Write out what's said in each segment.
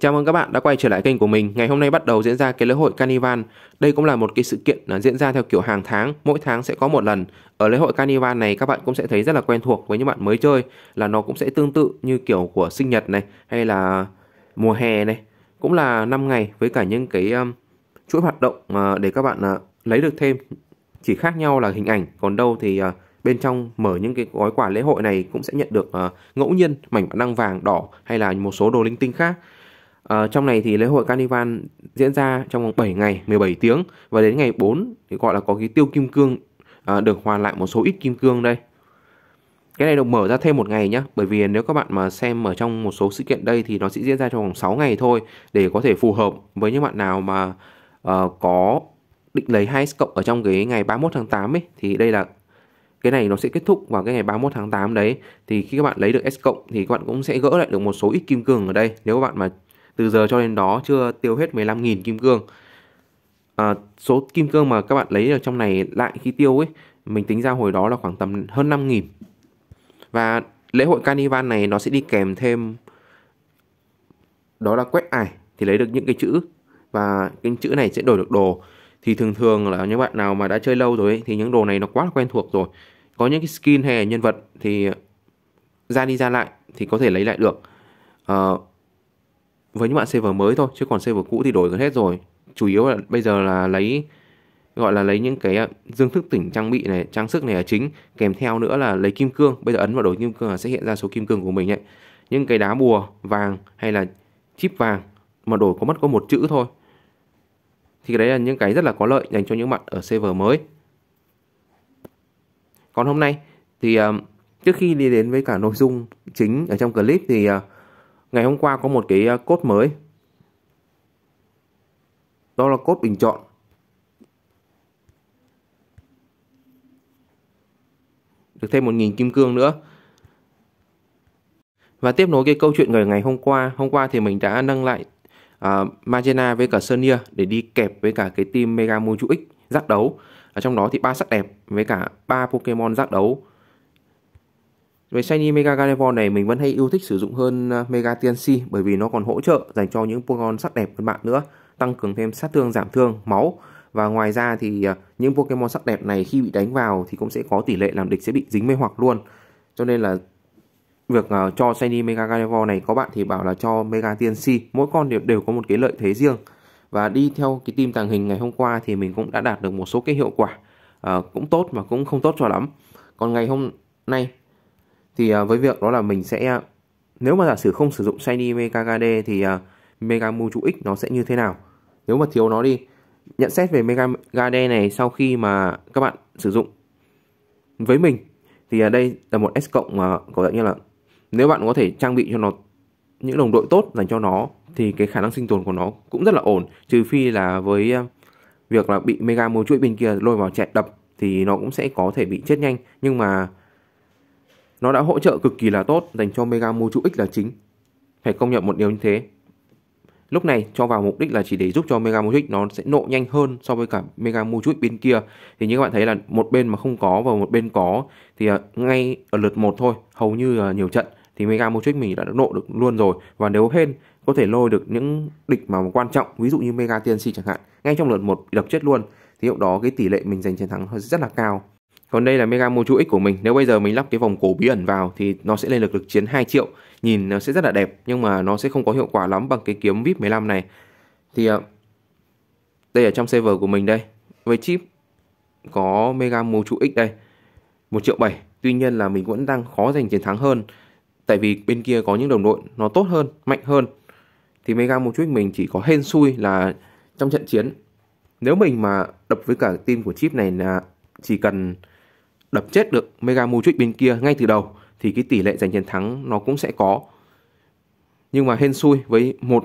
Chào mừng các bạn đã quay trở lại kênh của mình. Ngày hôm nay bắt đầu diễn ra cái lễ hội Carnival. Đây cũng là một cái sự kiện à, diễn ra theo kiểu hàng tháng, mỗi tháng sẽ có một lần. Ở lễ hội Carnival này các bạn cũng sẽ thấy rất là quen thuộc với những bạn mới chơi là nó cũng sẽ tương tự như kiểu của sinh nhật này hay là mùa hè này. Cũng là 5 ngày với cả những cái um, chuỗi hoạt động uh, để các bạn uh, lấy được thêm. Chỉ khác nhau là hình ảnh, còn đâu thì uh, bên trong mở những cái gói quà lễ hội này cũng sẽ nhận được uh, ngẫu nhiên mảnh bản vàng, đỏ hay là một số đồ linh tinh khác. À, trong này thì lễ hội Carnival diễn ra trong vòng 7 ngày 17 tiếng và đến ngày 4 thì gọi là có cái tiêu kim cương à, được hoàn lại một số ít kim cương đây. Cái này được mở ra thêm một ngày nhé Bởi vì nếu các bạn mà xem ở trong một số sự kiện đây Thì nó sẽ diễn ra trong vòng 6 ngày thôi Để có thể phù hợp với những bạn nào mà uh, Có định lấy 2 cộng ở trong cái ngày 31 tháng 8 ấy Thì đây là cái này nó sẽ kết thúc vào cái ngày 31 tháng 8 đấy Thì khi các bạn lấy được S cộng thì các bạn cũng sẽ gỡ lại được một số ít kim cương ở đây Nếu các bạn mà từ giờ cho đến đó chưa tiêu hết 15.000 kim cương à, số kim cương mà các bạn lấy ở trong này lại khi tiêu ấy mình tính ra hồi đó là khoảng tầm hơn 5.000 và lễ hội carnival này nó sẽ đi kèm thêm đó là quét ải thì lấy được những cái chữ và cái chữ này sẽ đổi được đồ thì thường thường là những bạn nào mà đã chơi lâu rồi ấy, thì những đồ này nó quá là quen thuộc rồi có những cái skin hay nhân vật thì ra đi ra lại thì có thể lấy lại được uh, với những bạn server mới thôi chứ còn server cũ thì đổi gần hết rồi chủ yếu là bây giờ là lấy gọi là lấy những cái à, dương thức tỉnh trang bị này trang sức này là chính kèm theo nữa là lấy kim cương bây giờ ấn vào đổi kim cương là sẽ hiện ra số kim cương của mình ấy những cái đá bùa vàng hay là chip vàng mà đổi có mất có một chữ thôi thì cái đấy là những cái rất là có lợi dành cho những bạn ở server mới còn hôm nay thì à, trước khi đi đến với cả nội dung chính ở trong clip thì uh, ngày hôm qua có một cái ờ, cốt mới đó là cốt bình chọn được thêm một nghìn kim cương nữa và tiếp nối cái câu chuyện ngày ngày hôm qua hôm qua thì mình đã nâng lại uh, Magena với cả Sonia để đi kẹp với cả cái team Mega Moju X giác đấu ở trong đó thì ba sắc đẹp với cả ba Pokemon giác đấu về Shiny Mega Gardevoir này mình vẫn hay yêu thích sử dụng hơn à, Mega TNC bởi vì nó còn hỗ trợ dành cho những Pokemon sắc đẹp các bạn nữa, tăng cường thêm sát thương, giảm thương, máu. Và ngoài ra thì à, những Pokemon sắc đẹp này khi bị đánh vào thì cũng sẽ có tỷ lệ làm địch sẽ bị dính mê hoặc luôn. Cho nên là việc à, cho Shiny Mega Gardevoir này có bạn thì bảo là cho Mega TNC, mỗi con đều, đều có một cái lợi thế riêng. Và đi theo cái team tàng hình ngày hôm qua thì mình cũng đã đạt được một số cái hiệu quả uh, cũng tốt mà cũng không tốt cho lắm. Còn ngày hôm nay thì à, với việc đó là mình sẽ à, nếu mà giả sử không sử dụng Shiny MKKD thì à, Mega Mewtwo X nó sẽ như thế nào nếu mà thiếu nó đi nhận xét về Mega này sau khi mà các bạn sử dụng với mình thì đây là một S cộng mà có dạng như là nếu bạn có thể trang bị cho nó những đồng đội tốt dành cho nó thì cái khả năng sinh tồn của nó cũng rất là ổn trừ phi là với việc là bị mega mô chuỗi bên kia lôi vào chạy đập thì nó cũng sẽ có thể bị chết nhanh nhưng mà nó đã hỗ trợ cực kỳ là tốt dành cho Mega Moju X là chính. Phải công nhận một điều như thế. Lúc này cho vào mục đích là chỉ để giúp cho Mega Moju nó sẽ nộ nhanh hơn so với cả Mega Moju X bên kia. Thì như các bạn thấy là một bên mà không có và một bên có thì à, ngay ở lượt một thôi, hầu như là nhiều trận thì Mega Moju mình đã nộ được luôn rồi và nếu hên có thể lôi được những địch mà quan trọng ví dụ như Mega TNC chẳng hạn ngay trong lượt một đập chết luôn thì lúc đó cái tỷ lệ mình giành chiến thắng rất là cao còn đây là Mega Moju X của mình. Nếu bây giờ mình lắp cái vòng cổ bí ẩn vào thì nó sẽ lên được lực chiến 2 triệu. Nhìn nó sẽ rất là đẹp nhưng mà nó sẽ không có hiệu quả lắm bằng cái kiếm VIP 15 này. Thì ờ, đây ở trong server của mình đây. Với chip có Mega Moju X đây. 1 triệu 7. Tuy nhiên là mình vẫn đang khó giành chiến thắng hơn. Tại vì bên kia có những đồng đội nó tốt hơn, mạnh hơn. Thì Mega Moju X mình chỉ có hên xui là trong trận chiến. Nếu mình mà đập với cả team của chip này là chỉ cần đập chết được Mega Modric bên kia ngay từ đầu thì cái tỷ lệ giành chiến thắng nó cũng sẽ có. Nhưng mà hên xui với một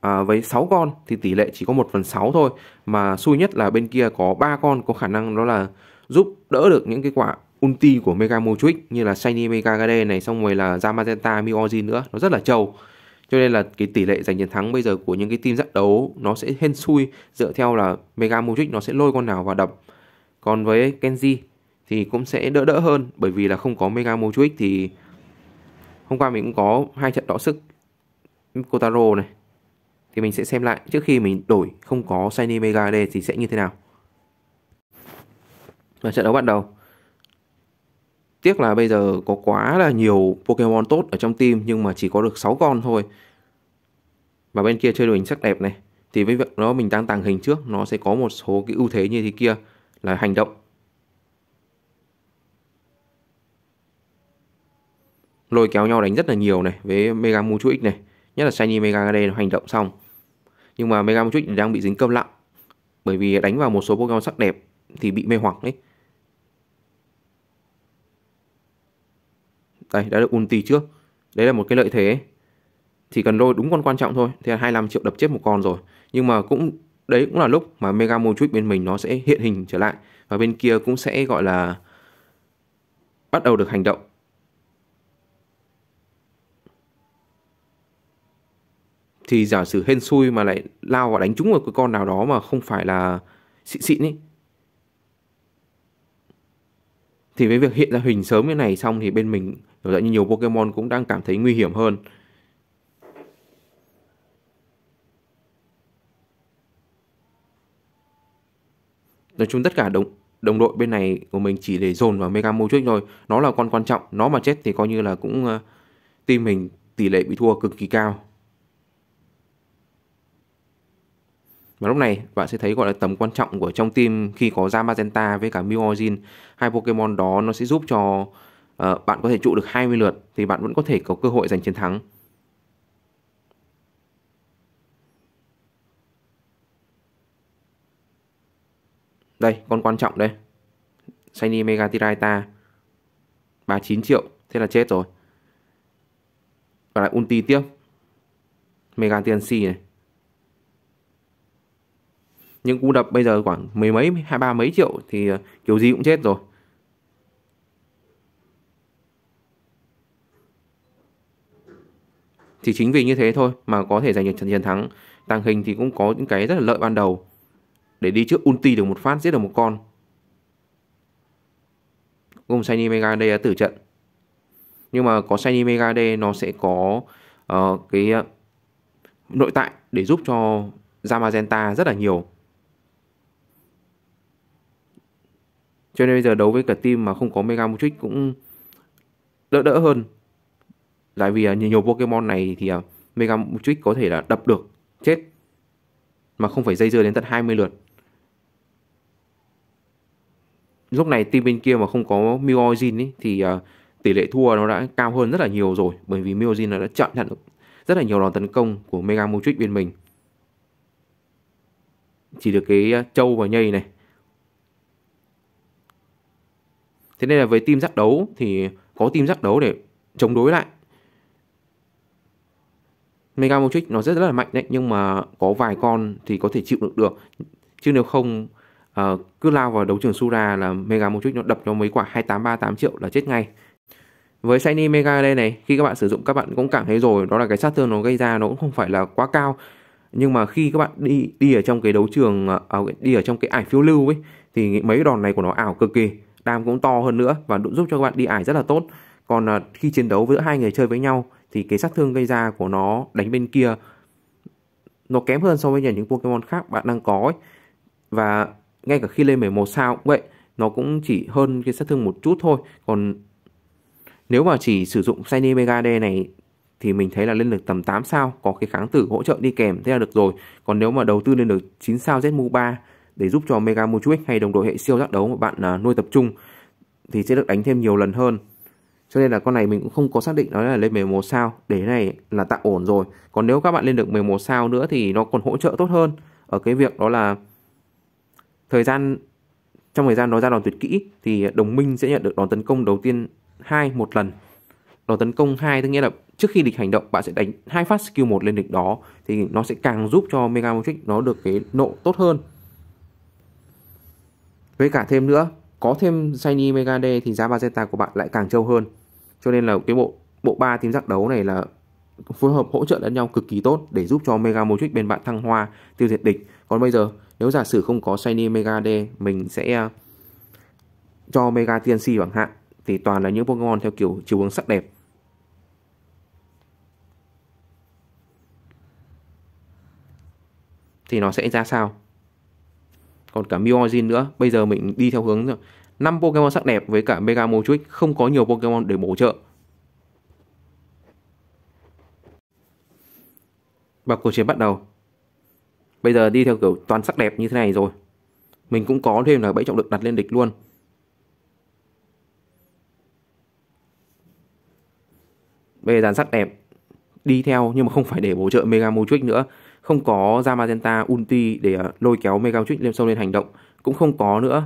à, với 6 con thì tỷ lệ chỉ có 1 phần 6 thôi mà xui nhất là bên kia có 3 con có khả năng đó là giúp đỡ được những cái quả ulti của Mega Motric như là Shiny Mega Gade này xong rồi là Zamazenta Miozin nữa nó rất là trâu cho nên là cái tỷ lệ giành chiến thắng bây giờ của những cái team dẫn đấu nó sẽ hên xui dựa theo là Mega Motric nó sẽ lôi con nào vào đập còn với Kenji thì cũng sẽ đỡ đỡ hơn bởi vì là không có Mega Mojuic thì hôm qua mình cũng có hai trận đọ sức Kotaro này thì mình sẽ xem lại trước khi mình đổi không có Shiny Mega đây thì sẽ như thế nào và trận đấu bắt đầu Tiếc là bây giờ có quá là nhiều Pokemon tốt ở trong team nhưng mà chỉ có được 6 con thôi Và bên kia chơi đội hình sắc đẹp này Thì với việc đó mình đang tàng hình trước nó sẽ có một số cái ưu thế như thế kia là hành động lôi kéo nhau đánh rất là nhiều này với Mega Mewtwo X này nhất là Shiny Mega Gade nó hành động xong nhưng mà Mega Mewtwo X đang bị dính cơm lặng bởi vì đánh vào một số Pokemon sắc đẹp thì bị mê hoặc đấy đây đã được ulti trước đấy là một cái lợi thế chỉ cần lôi đúng con quan trọng thôi thì là 25 triệu đập chết một con rồi nhưng mà cũng đấy cũng là lúc mà Mega Mewtwo bên mình nó sẽ hiện hình trở lại và bên kia cũng sẽ gọi là bắt đầu được hành động thì giả sử hên xui mà lại lao và đánh trúng một cái con nào đó mà không phải là xịn xịn ấy thì với việc hiện ra hình sớm như này xong thì bên mình kiểu như nhiều Pokemon cũng đang cảm thấy nguy hiểm hơn nói chung tất cả đồng đồng đội bên này của mình chỉ để dồn vào Mega Motrix thôi nó là con quan trọng nó mà chết thì coi như là cũng uh, team mình tỷ lệ bị thua cực kỳ cao Và lúc này bạn sẽ thấy gọi là tầm quan trọng của trong team khi có ra Magenta với cả Mew Origin. Hai Pokemon đó nó sẽ giúp cho uh, bạn có thể trụ được 20 lượt thì bạn vẫn có thể có cơ hội giành chiến thắng. Đây, con quan trọng đây. Shiny Mega Tiraita 39 triệu, thế là chết rồi. Và lại ulti tiếp. Mega TNC này nhưng cú đập bây giờ khoảng mười mấy hai ba mấy triệu thì ờ, kiểu gì cũng chết rồi thì chính vì như thế thôi mà có thể giành được trận chiến thắng tàng hình thì cũng có những cái rất là lợi ban đầu để đi trước ulti được một phát giết được một con gồm shiny mega đây là tử trận nhưng mà có shiny mega đây nó sẽ có uh, cái ờ, nội tại để giúp cho Zamazenta rất là nhiều Cho nên bây giờ đấu với cả team mà không có Mega Moltres cũng đỡ đỡ hơn. Tại vì à, nhiều Pokemon này thì à, Mega Moltres có thể là đập được, chết mà không phải dây dưa đến tận 20 lượt. Lúc này team bên kia mà không có Miojin ấy thì à, tỷ lệ thua nó đã cao hơn rất là nhiều rồi bởi vì Miojin nó đã chặn được rất là nhiều đòn tấn công của Mega Moltres bên mình. Chỉ được cái châu và nhây này thế nên là với team giác đấu thì có team giác đấu để chống đối lại Mega Motrix nó rất, rất là mạnh đấy nhưng mà có vài con thì có thể chịu đựng được chứ nếu không uh, cứ lao vào đấu trường Sura là Mega Motrix nó đập cho mấy quả 2838 triệu là chết ngay với Shiny Mega đây này khi các bạn sử dụng các bạn cũng cảm thấy rồi đó là cái sát thương nó gây ra nó cũng không phải là quá cao nhưng mà khi các bạn đi đi ở trong cái đấu trường uh, đi ở trong cái ải phiêu lưu ấy thì mấy đòn này của nó ảo cực kỳ đam cũng to hơn nữa và giúp cho các bạn đi ải rất là tốt còn à, khi chiến đấu giữa hai người chơi với nhau thì cái sát thương gây ra của nó đánh bên kia nó kém hơn so với những Pokemon khác bạn đang có ấy. Và ngay cả khi lên 11 sao cũng vậy, nó cũng chỉ hơn cái sát thương một chút thôi. Còn nếu mà chỉ sử dụng Shiny mega d này thì mình thấy là lên được tầm 8 sao, có cái kháng tử hỗ trợ đi kèm thế là được rồi. Còn nếu mà đầu tư lên được 9 sao ZMU3 để giúp cho Mega Mochu X hay đồng đội hệ siêu giác đấu mà bạn à, nuôi tập trung thì sẽ được đánh thêm nhiều lần hơn cho nên là con này mình cũng không có xác định nó là lên 11 sao để này là tạm ổn rồi còn nếu các bạn lên được 11 sao nữa thì nó còn hỗ trợ tốt hơn ở cái việc đó là thời gian trong thời gian nó ra đòn tuyệt kỹ thì đồng minh sẽ nhận được đòn tấn công đầu tiên hai một lần đòn tấn công hai tức nghĩa là trước khi địch hành động bạn sẽ đánh hai phát skill một lên địch đó thì nó sẽ càng giúp cho mega magic nó được cái nộ tốt hơn với cả thêm nữa, có thêm Shiny Megade thì giá Bazeta của bạn lại càng trâu hơn. Cho nên là cái bộ bộ ba team giác đấu này là phối hợp hỗ trợ lẫn nhau cực kỳ tốt để giúp cho Mega Motric bên bạn thăng hoa, tiêu diệt địch. Còn bây giờ, nếu giả sử không có Shiny Mega D, mình sẽ ờ, cho Mega TNC bằng hạn thì toàn là những Pokemon theo kiểu chiều hướng sắc đẹp. Thì nó sẽ ra sao? còn cả Miojin nữa bây giờ mình đi theo hướng năm Pokemon sắc đẹp với cả Mega Mochuic không có nhiều Pokemon để bổ trợ và cuộc chiến bắt đầu bây giờ đi theo kiểu toàn sắc đẹp như thế này rồi mình cũng có thêm là bẫy trọng lực đặt lên địch luôn bây giờ dàn sắc đẹp đi theo nhưng mà không phải để bổ trợ Mega Mochuic nữa không có ra Magenta ulti để ờ, lôi kéo Mega Trích lên sông lên hành động cũng không có nữa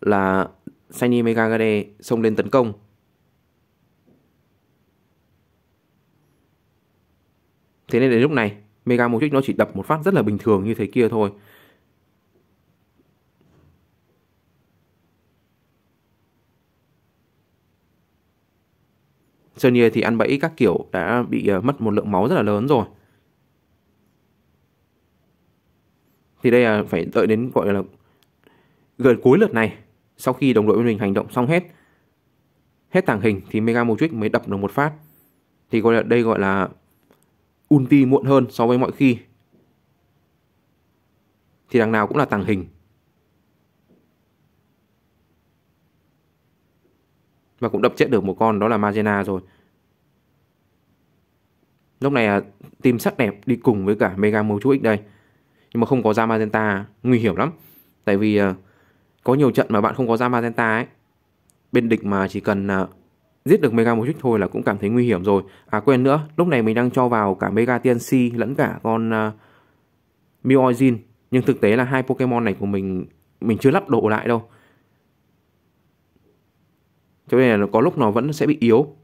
là Shiny Mega Gade xông lên tấn công Thế nên đến lúc này Mega Motrix nó chỉ đập một phát rất là bình thường như thế kia thôi Sonya thì ăn bẫy các kiểu đã bị ờ, mất một lượng máu rất là lớn rồi thì đây là phải đợi đến gọi là gần cuối lượt này sau khi đồng đội bên mình hành động xong hết hết tàng hình thì Mega Motric mới đập được một phát thì gọi là đây gọi là ulti muộn hơn so với mọi khi thì đằng nào cũng là tàng hình và cũng đập chết được một con đó là Magena rồi lúc này là team sắc đẹp đi cùng với cả Mega Motric đây nhưng mà không có ra magenta nguy hiểm lắm tại vì ờ, có nhiều trận mà bạn không có ra magenta ấy bên địch mà chỉ cần ờ, giết được mega một chút thôi là cũng cảm thấy nguy hiểm rồi à quên nữa lúc này mình đang cho vào cả mega tiên lẫn cả con uh, ờ, Mioizin nhưng thực tế là hai pokemon này của mình mình chưa lắp độ lại đâu cho nên là có lúc nó vẫn sẽ bị yếu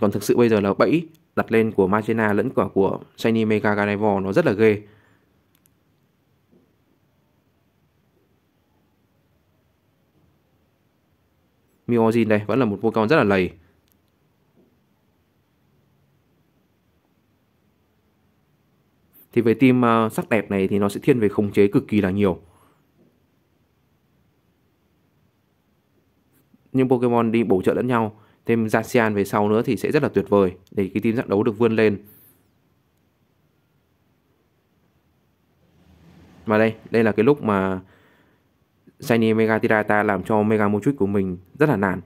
còn thực sự bây giờ là bẫy đặt lên của Magena lẫn quả của Shiny Mega Gardevoir nó rất là ghê. Miozin đây vẫn là một Pokemon rất là lầy. Thì về team uh, sắc đẹp này thì nó sẽ thiên về khống chế cực kỳ là nhiều. Nhưng Pokemon đi bổ trợ lẫn nhau thêm Jacian về sau nữa thì sẽ rất là tuyệt vời để cái team giác đấu được vươn lên. Và đây, đây là cái lúc mà Shiny Mega Tirata làm cho Mega Mochuit của mình rất là nản.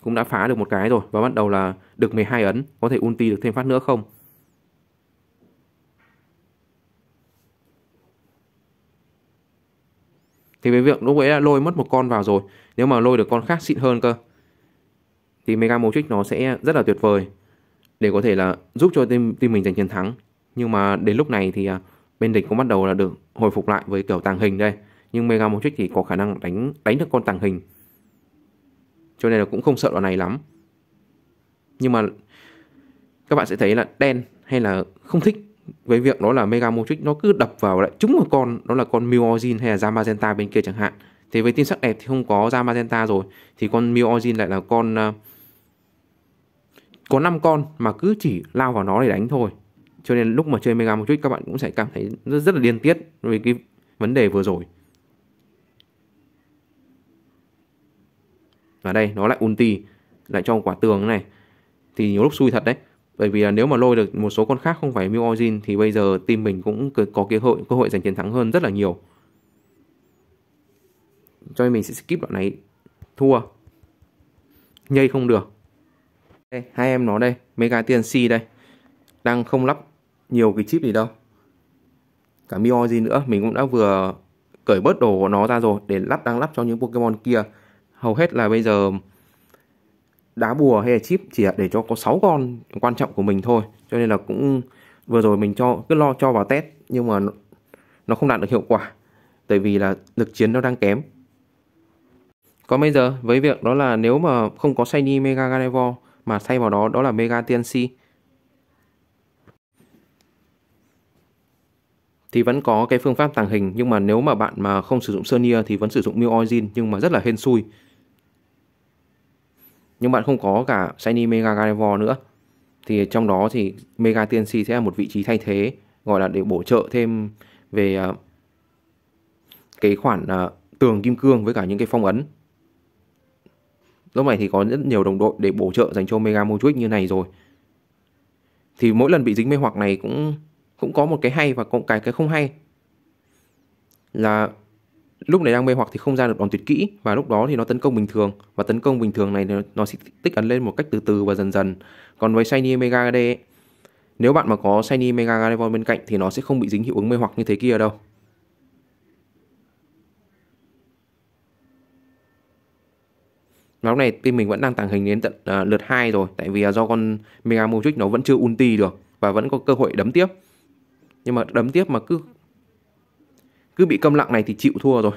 Cũng đã phá được một cái rồi và bắt đầu là được 12 ấn, có thể ulti được thêm phát nữa không? thì với việc lúc ấy đã lôi mất một con vào rồi nếu mà lôi được con khác xịn hơn cơ thì mega motric nó sẽ rất là tuyệt vời để có thể là giúp cho team, team mình giành chiến thắng nhưng mà đến lúc này thì à, bên địch cũng bắt đầu là được hồi phục lại với kiểu tàng hình đây nhưng mega motric thì có khả năng đánh đánh được con tàng hình cho nên là cũng không sợ đoạn này lắm nhưng mà các bạn sẽ thấy là đen hay là không thích với việc đó là mega Megamotrix nó cứ đập vào lại trúng một con đó là con Miozin hay là Zamazenta bên kia chẳng hạn thế với tin sắc đẹp thì không có Zamazenta rồi thì con Miozin lại là con uh, có 5 con mà cứ chỉ lao vào nó để đánh thôi cho nên lúc mà chơi Mega Matrix các bạn cũng sẽ cảm thấy rất, rất là điên tiết về cái vấn đề vừa rồi và đây nó lại ulti lại cho quả tường này thì nhiều lúc xui thật đấy bởi vì là nếu mà lôi được một số con khác không phải Mew Origin thì bây giờ team mình cũng có cơ hội cơ hội giành chiến thắng hơn rất là nhiều cho nên mình sẽ skip đoạn này thua nhây không được đây, hai em nó đây Mega TNC đây đang không lắp nhiều cái chip gì đâu cả Mew Origin nữa mình cũng đã vừa cởi bớt đồ của nó ra rồi để lắp đang lắp cho những Pokemon kia hầu hết là bây giờ đá bùa hay là chip chỉ để cho có 6 con quan trọng của mình thôi cho nên là cũng vừa rồi mình cho cứ lo cho vào test nhưng mà nó không đạt được hiệu quả tại vì là lực chiến nó đang kém còn bây giờ với việc đó là nếu mà không có shiny mega gardevoir mà thay vào đó đó là mega tnc thì vẫn có cái phương pháp tàng hình nhưng mà nếu mà bạn mà không sử dụng Sonia thì vẫn sử dụng Mew Origin nhưng mà rất là hên xui nhưng bạn không có cả Shiny Mega Gardevoir nữa thì trong đó thì Mega TNC sẽ là một vị trí thay thế gọi là để bổ trợ thêm về à, cái khoản à, tường kim cương với cả những cái phong ấn lúc này thì có rất nhiều đồng đội để bổ trợ dành cho Mega Mojuic như này rồi thì mỗi lần bị dính mê hoặc này cũng cũng có một cái hay và cũng cái cái không hay là lúc này đang mê hoặc thì không ra được đòn tuyệt kỹ và lúc đó thì nó tấn công bình thường và tấn công bình thường này nó, sẽ tích ấn lên một cách từ từ và dần dần còn với shiny mega AD nếu bạn mà có shiny mega Gardevoir bên cạnh thì nó sẽ không bị dính hiệu ứng mê hoặc như thế kia đâu lúc này team mình vẫn đang tàng hình đến tận à, lượt 2 rồi Tại vì à, do con Mega Mojic nó vẫn chưa ulti được Và vẫn có cơ hội đấm tiếp Nhưng mà đấm tiếp mà cứ cứ bị câm lặng này thì chịu thua rồi.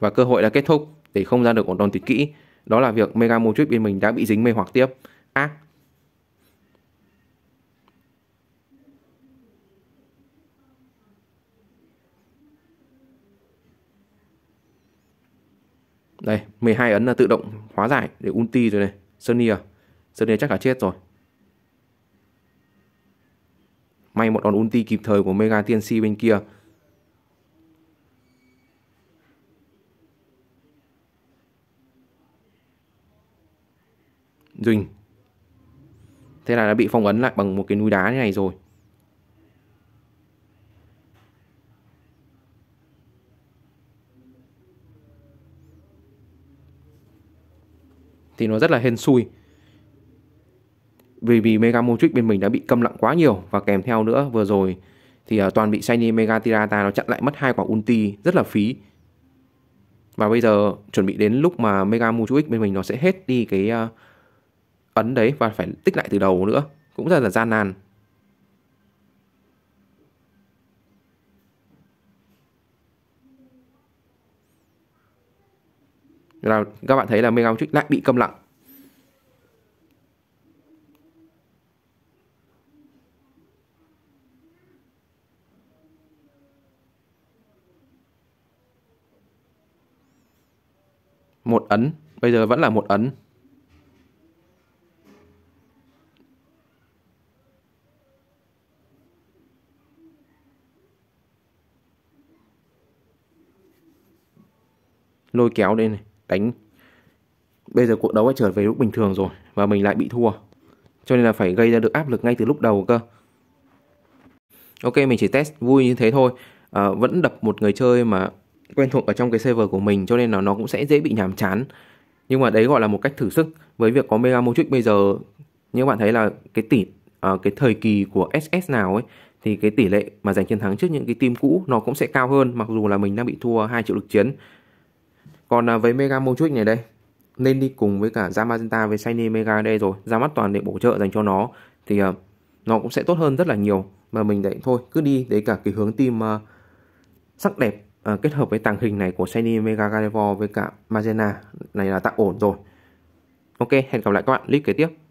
Và cơ hội đã kết thúc để không ra được ổn đòn tí kỹ. Đó là việc Mega Motrip bên mình đã bị dính mê hoặc tiếp. À, Đây, 12 ấn là tự động hóa giải để ulti rồi này. Sunny à? Sunny chắc là chết rồi. May một đòn ulti kịp thời của Mega Tiên Si bên kia. Duỳnh. Thế là đã bị phong ấn lại bằng một cái núi đá như này rồi. thì nó rất là hên xui vì vì Mega Motric bên mình đã bị câm lặng quá nhiều và kèm theo nữa vừa rồi thì uh, toàn bị Shiny Mega Tirata nó chặn lại mất hai quả ulti rất là phí và bây giờ chuẩn bị đến lúc mà Mega Motric bên mình nó sẽ hết đi cái uh, ấn đấy và phải tích lại từ đầu nữa cũng rất là gian nan là các bạn thấy là Megatrix lại bị câm lặng một ấn bây giờ vẫn là một ấn lôi kéo đây này đánh bây giờ cuộc đấu đã trở về lúc bình thường rồi và mình lại bị thua cho nên là phải gây ra được áp lực ngay từ lúc đầu cơ ok mình chỉ test vui như thế thôi à, vẫn đập một người chơi mà quen thuộc ở trong cái server của mình cho nên là nó cũng sẽ dễ bị nhàm chán nhưng mà đấy gọi là một cách thử sức với việc có mega motric bây giờ như bạn thấy là cái tỷ à, cái thời kỳ của ss nào ấy thì cái tỷ lệ mà giành chiến thắng trước những cái team cũ nó cũng sẽ cao hơn mặc dù là mình đang bị thua hai triệu lực chiến còn à, với Mega Mochuic này đây nên đi cùng với cả Zamazenta với Shiny Mega đây rồi ra mắt toàn định bổ trợ dành cho nó thì à, nó cũng sẽ tốt hơn rất là nhiều mà mình lại thôi cứ đi đấy cả cái hướng tìm à, sắc đẹp à, kết hợp với tàng hình này của Shiny Mega Gardevoir với cả Magena này là tạm ổn rồi ok hẹn gặp lại các bạn clip kế tiếp